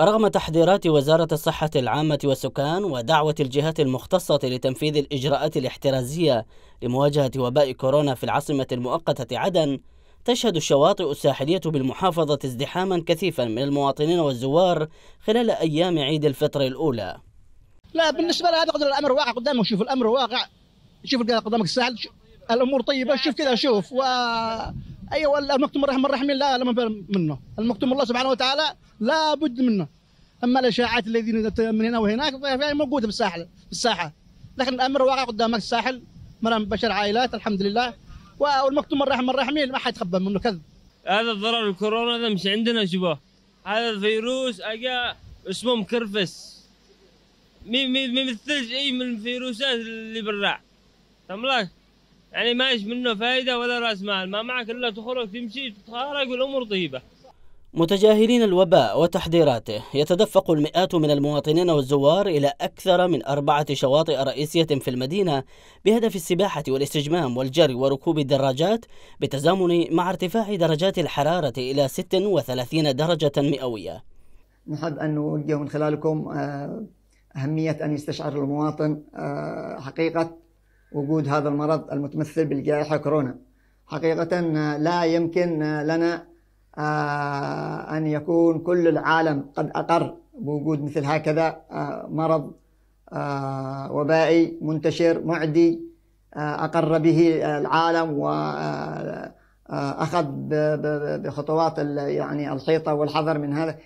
رغم تحذيرات وزارة الصحة العامة والسكان ودعوة الجهات المختصة لتنفيذ الإجراءات الاحترازية لمواجهة وباء كورونا في العاصمة المؤقتة عدن، تشهد الشواطئ الساحلية بالمحافظة ازدحاما كثيفا من المواطنين والزوار خلال أيام عيد الفطر الأولى. لا بالنسبة لهذا قدر الأمر واقع قدامك شوف الأمر واقع شوف قدامك الساحل الأمور طيبة شوف كذا شوف و ايوه المكتوم من الرحيم لا لا منه المكتوم الله سبحانه وتعالى لا بد منه اما الاشاعات الذين من هنا وهناك فهي موجوده بالساحل الساحه لكن الامر واقع قدامك الساحل مرام بشر عائلات الحمد لله والمكتوم من الرحيم ما حد يتخبى منه كذب هذا الضرر الكورونا هذا مش عندنا شباب هذا الفيروس اجا اسمه مكرفس مي مي مثلش اي من الفيروسات اللي برا تملاك يعني ما ايش منه فائده ولا راس مال ما معك الا تخرج تمشي تتخارج والامور طيبه متجاهلين الوباء وتحذيراته يتدفق المئات من المواطنين والزوار إلى أكثر من أربعة شواطئ رئيسية في المدينة بهدف السباحة والاستجمام والجري وركوب الدراجات بالتزامن مع ارتفاع درجات الحرارة إلى 36 درجة مئوية نحب أن نوجه من خلالكم آه، أهمية أن يستشعر المواطن آه، حقيقة وجود هذا المرض المتمثل بالجائحة كورونا حقيقة آه، لا يمكن آه، لنا آه، أن يكون كل العالم قد أقر بوجود مثل هكذا مرض وبائي منتشر معدي أقر به العالم وأخذ بخطوات يعني الحيطة والحذر من هذا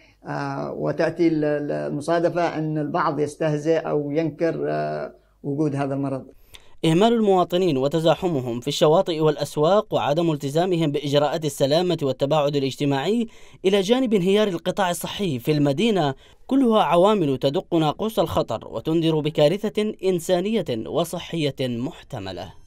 وتأتي المصادفة أن البعض يستهزئ أو ينكر وجود هذا المرض إهمال المواطنين وتزاحمهم في الشواطئ والأسواق وعدم التزامهم بإجراءات السلامة والتباعد الاجتماعي إلى جانب انهيار القطاع الصحي في المدينة كلها عوامل تدق ناقوس الخطر وتنذر بكارثة إنسانية وصحية محتملة